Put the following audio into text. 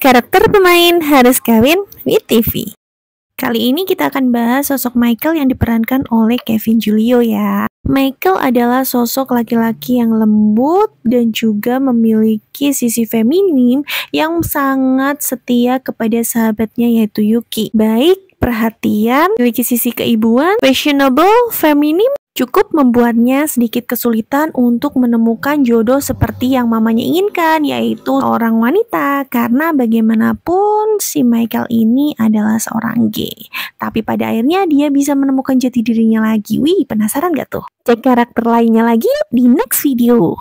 Karakter pemain harus kawin with TV. Kali ini kita akan bahas sosok Michael yang diperankan oleh Kevin Julio ya. Michael adalah sosok laki-laki yang lembut dan juga memiliki sisi feminim yang sangat setia kepada sahabatnya yaitu Yuki. Baik, perhatian, memiliki sisi keibuan, fashionable, feminim, cukup membuatnya sedikit kesulitan untuk menemukan jodoh seperti yang mamanya inginkan, yaitu orang wanita, karena bagaimanapun si Michael ini adalah seorang gay. Tapi pada akhirnya dia bisa menemukan jati dirinya lagi. Wih, penasaran gak tuh? Cek karakter lainnya lagi di next video.